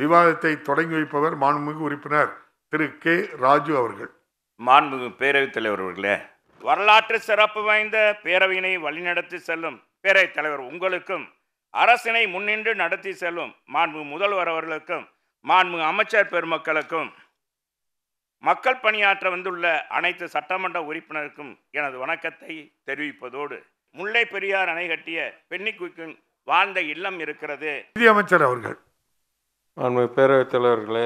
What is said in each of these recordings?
விவாதத்தை தொடங்கி வைப்பவர் மாண்புமிகு உறுப்பினர் திரு கே ராஜு அவர்கள் மாண்புமிகு பேரவைத் தலைவர் அவர்களே வரலாற்று சிறப்பு வாய்ந்த பேரவையினை வழிநடத்தி செல்லும் பேரவைத் தலைவர் உங்களுக்கும் அரசினை முன்னின்று நடத்தி செல்லும் மாண்பு முதல்வர் அவர்களுக்கும் மாண்பு அமைச்சர் பெருமக்களுக்கும் மக்கள் பணியாற்ற வந்துள்ள அனைத்து சட்டமன்ற உறுப்பினருக்கும் எனது வணக்கத்தை தெரிவிப்பதோடு முல்லை பெரியார் அணை கட்டிய பெண்ணிக்குக்கும் வாழ்ந்த இல்லம் இருக்கிறது நிதியமைச்சர் அவர்கள் அன்பு பேரவைத் தலைவர்களே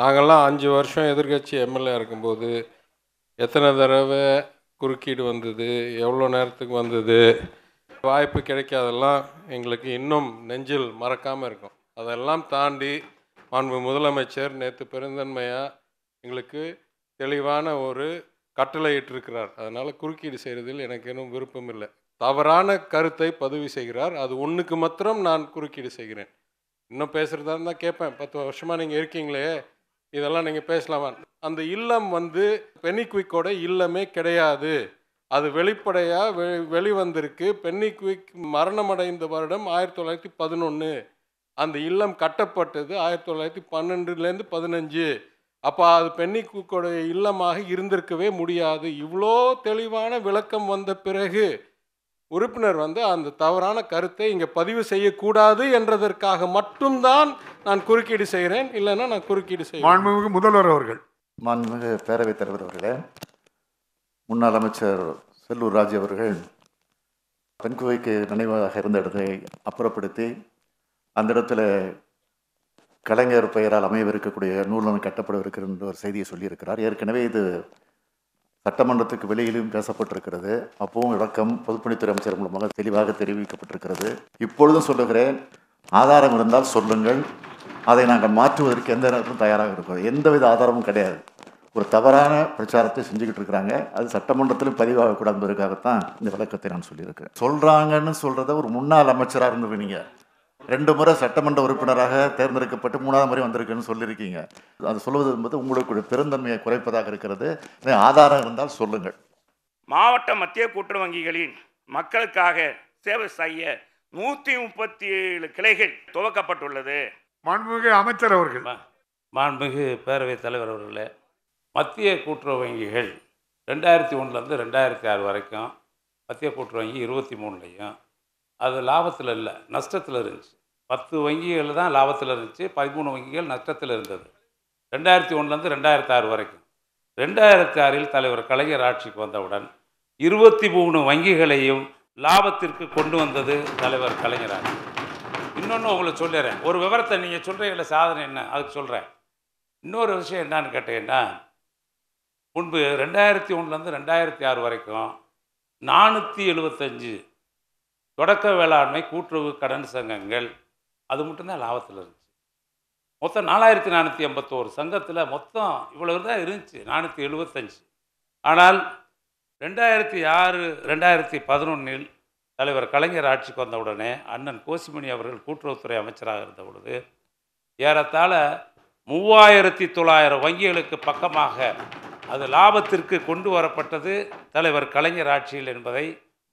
நாங்கள்லாம் அஞ்சு வருஷம் எதிர்கட்சி எம்எல்ஏ இருக்கும்போது எத்தனை தடவை குறுக்கீடு வந்தது எவ்வளோ நேரத்துக்கு வந்தது வாய்ப்பு கிடைக்காதெல்லாம் எங்களுக்கு இன்னும் நெஞ்சில் மறக்காமல் இருக்கும் அதெல்லாம் தாண்டி அன்பு முதலமைச்சர் நேற்று பெருந்தன்மையாக எங்களுக்கு தெளிவான ஒரு கட்டளையிட்டிருக்கிறார் அதனால் குறுக்கீடு செய்கிறதில் எனக்கு இன்னும் விருப்பம் இல்லை தவறான கருத்தை பதிவு செய்கிறார் அது ஒன்றுக்கு மாத்திரம் நான் குறுக்கீடு செய்கிறேன் இன்னும் பேசுகிறதா இருந்தால் கேட்பேன் பத்து வருஷமாக நீங்கள் இருக்கீங்களே இதெல்லாம் நீங்கள் பேசலாமா அந்த இல்லம் வந்து பென்னிக்விக்கோட இல்லமே கிடையாது அது வெளிப்படையாக வெ வெளிவந்திருக்கு பென்னிக்விக் மரணமடைந்த வருடம் ஆயிரத்தி தொள்ளாயிரத்தி பதினொன்று அந்த இல்லம் கட்டப்பட்டது ஆயிரத்தி தொள்ளாயிரத்தி பன்னெண்டுலேருந்து பதினஞ்சு அப்போ அது பென்னிக்குக்கோடைய இல்லமாக இருந்திருக்கவே முடியாது இவ்வளோ தெளிவான விளக்கம் வந்த பிறகு உறுப்பினர் வந்து அந்த தவறான கருத்தை இங்கே பதிவு செய்யக்கூடாது என்றதற்காக மட்டும்தான் நான் குறுக்கீடு செய்கிறேன் இல்லைன்னா நான் குறுக்கீடு செய்கிறேன் மாண்புமிகு முதல்வர் அவர்கள் மாண்புமிகு பேரவைத் தலைவர் அவர்களே முன்னாள் அமைச்சர் செல்லூர் ராஜ் அவர்கள் பெண்குவைக்கு நினைவாக இருந்த இடத்தை அப்புறப்படுத்தி அந்த இடத்துல கலைஞர் பெயரால் அமையவிருக்கக்கூடிய நூலகம் கட்டப்படவிருக்கிற ஒரு செய்தியை சொல்லியிருக்கிறார் ஏற்கனவே இது சட்டமன்றத்துக்கு வெளியிலும் பேசப்பட்டிருக்கிறது அப்பவும் விளக்கம் பொதுப்பணித்துறை அமைச்சர் மூலமாக தெளிவாக தெரிவிக்கப்பட்டிருக்கிறது இப்பொழுதும் சொல்லுகிறேன் ஆதாரம் இருந்தால் சொல்லுங்கள் அதை நாங்கள் மாற்றுவதற்கு எந்த நேரத்திலும் தயாராக இருக்கிறோம் எந்தவித ஆதாரமும் கிடையாது ஒரு தவறான பிரச்சாரத்தை செஞ்சுக்கிட்டு இருக்கிறாங்க அது சட்டமன்றத்திலும் பதிவாக கூடாதுக்காகத்தான் இந்த விளக்கத்தை நான் சொல்லியிருக்கிறேன் சொல்கிறாங்கன்னு சொல்கிறத ஒரு முன்னாள் அமைச்சராக இருந்தவங்க நீங்கள் ரெண்டு முறை சட்டமன்ற உறுப்பினராக தேர்ந்தெடுக்கப்பட்டு மூணாவது முறை வந்திருக்குன்னு சொல்லியிருக்கீங்க அது சொல்வது என்பது உங்களுக்கு பெருந்தன்மையை குறைப்பதாக இருக்கிறது ஆதாரம் இருந்தால் சொல்லுங்கள் மாவட்ட மத்திய கூட்டுறவு வங்கிகளின் மக்களுக்காக சேவை செய்ய நூற்றி முப்பத்தி ஏழு கிளைகள் துவக்கப்பட்டுள்ளது மாண்புமிகு அமைச்சர் அவர்கள் மாண்புமிகு பேரவைத் தலைவர் அவர்களே மத்திய கூட்டுறவு வங்கிகள் ரெண்டாயிரத்தி ஒன்றுலேருந்து ரெண்டாயிரத்தி ஆறு வரைக்கும் மத்திய கூட்டுறவு வங்கி இருபத்தி மூணுலேயும் அது லாபத்தில் இல்லை நஷ்டத்தில் இருந்துச்சு பத்து வங்கிகள் தான் லாபத்தில் இருந்துச்சு பதிமூணு வங்கிகள் நஷ்டத்தில் இருந்தது ரெண்டாயிரத்தி ஒன்றுலேருந்து ரெண்டாயிரத்தி ஆறு வரைக்கும் ரெண்டாயிரத்தி ஆறில் தலைவர் கலைஞர் ஆட்சிக்கு வந்தவுடன் இருபத்தி மூணு வங்கிகளையும் லாபத்திற்கு கொண்டு வந்தது தலைவர் கலைஞர் ஆட்சி இன்னொன்று உங்களுக்கு சொல்லிடுறேன் ஒரு விவரத்தை நீங்கள் சொல்கிறீங்கள சாதனை என்ன அதுக்கு சொல்கிறேன் இன்னொரு விஷயம் என்னான்னு கேட்டீங்கன்னா முன்பு ரெண்டாயிரத்தி ஒன்றுலேருந்து ரெண்டாயிரத்தி ஆறு வரைக்கும் நானூற்றி எழுபத்தஞ்சு தொடக்க வேளாண்மை கூட்டுறவு கடன் சங்கங்கள் அது மட்டும்தான் லாபத்தில் இருந்துச்சு மொத்தம் நாலாயிரத்தி நானூற்றி ஐம்பத்தோரு சங்கத்தில் மொத்தம் இவ்வளவு தான் இருந்துச்சு நானூற்றி எழுபத்தஞ்சு ஆனால் ரெண்டாயிரத்தி ஆறு ரெண்டாயிரத்தி பதினொன்றில் தலைவர் கலைஞர் ஆட்சிக்கு வந்தவுடனே அண்ணன் கோசிமணி அவர்கள் கூட்டுறவுத்துறை அமைச்சராக இருந்த பொழுது ஏறத்தாழ மூவாயிரத்தி தொள்ளாயிரம் வங்கிகளுக்கு பக்கமாக அது லாபத்திற்கு கொண்டு வரப்பட்டது தலைவர் கலைஞர் ஆட்சியில் என்பதை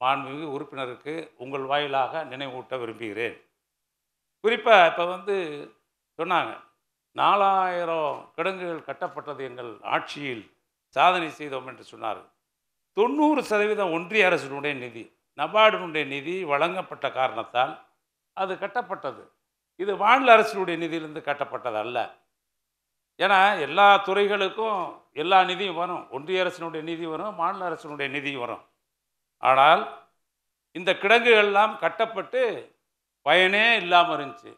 மாண்புமிகு உறுப்பினருக்கு உங்கள் வாயிலாக நினைவூட்ட விரும்புகிறேன் குறிப்பாக இப்போ வந்து சொன்னாங்க நாலாயிரம் கிடங்குகள் கட்டப்பட்டது எங்கள் ஆட்சியில் சாதனை செய்தோம் என்று சொன்னார் தொண்ணூறு சதவீதம் ஒன்றிய அரசினுடைய நிதி நபார்டினுடைய நிதி வழங்கப்பட்ட காரணத்தால் அது கட்டப்பட்டது இது மாநில அரசினுடைய நிதியிலிருந்து கட்டப்பட்டது அல்ல ஏன்னா எல்லா துறைகளுக்கும் எல்லா நிதியும் வரும் ஒன்றிய அரசினுடைய நிதி வரும் மாநில அரசினுடைய நிதி வரும் ஆனால் இந்த கிடங்குகள்லாம் கட்டப்பட்டு பயனே இல்லாமல் இருந்துச்சு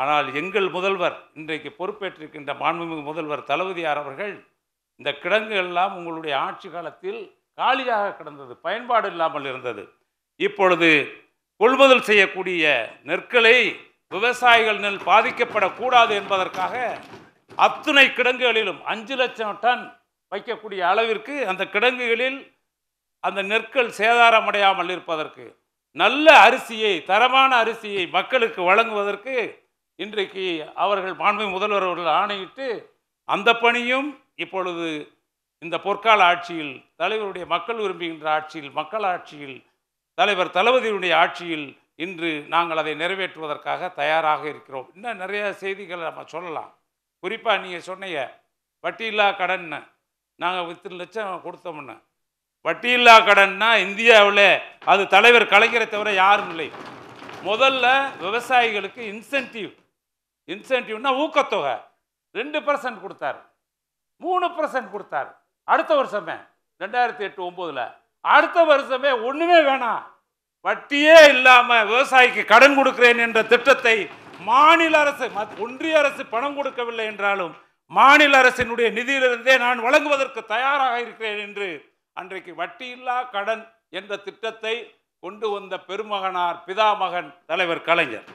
ஆனால் எங்கள் முதல்வர் இன்றைக்கு பொறுப்பேற்றிருக்கின்ற மாண்புமிகு முதல்வர் தளபதியார் அவர்கள் இந்த கிடங்கு எல்லாம் உங்களுடைய ஆட்சி காலத்தில் காலியாக கிடந்தது பயன்பாடு இல்லாமல் இருந்தது இப்பொழுது கொள்முதல் செய்யக்கூடிய நெற்களை விவசாயிகள் நெல் பாதிக்கப்படக்கூடாது என்பதற்காக அத்துணை கிடங்குகளிலும் அஞ்சு லட்சம் டன் வைக்கக்கூடிய அளவிற்கு அந்த கிடங்குகளில் அந்த நெற்கள் சேதாரமடையாமல் இருப்பதற்கு நல்ல அரிசியை தரமான அரிசியை மக்களுக்கு வழங்குவதற்கு இன்றைக்கு அவர்கள் பான்மை முதல்வர் அவர்கள் ஆணையிட்டு அந்த பணியும் இப்பொழுது இந்த பொற்கால ஆட்சியில் தலைவருடைய மக்கள் விரும்புகின்ற ஆட்சியில் மக்கள் ஆட்சியில் தலைவர் தளபதியுடைய ஆட்சியில் இன்று நாங்கள் அதை நிறைவேற்றுவதற்காக தயாராக இருக்கிறோம் இன்னும் நிறைய செய்திகளை நம்ம சொல்லலாம் குறிப்பாக நீங்கள் சொன்னீங்க வட்டியில்லா கடன் நாங்கள் இத்தனை லட்சம் கொடுத்தோம்னு வட்டியில்லா கடன்னா இந்தியாவில் அது தலைவர் கலைஞரை தவிர யாரும் இல்லை முதல்ல விவசாயிகளுக்கு இன்சென்டிவ் இன்சென்டிவ்னா ஊக்கத்தொகை ரெண்டு பர்சன்ட் கொடுத்தார் மூணு பர்சன்ட் கொடுத்தார் அடுத்த வருஷமே ரெண்டாயிரத்தி எட்டு ஒம்போதில் அடுத்த வருஷமே ஒன்றுமே வேணாம் வட்டியே இல்லாமல் விவசாயிக்கு கடன் கொடுக்குறேன் என்ற திட்டத்தை மாநில அரசு ஒன்றிய அரசு பணம் கொடுக்கவில்லை என்றாலும் மாநில அரசினுடைய நிதியிலிருந்தே நான் வழங்குவதற்கு தயாராக இருக்கிறேன் என்று அன்றைக்கு வட்டியில்லா கடன் என்ற திட்டத்தை கொண்டு வந்த பெருமகனார் பிதாமகன் தலைவர் கலைஞர்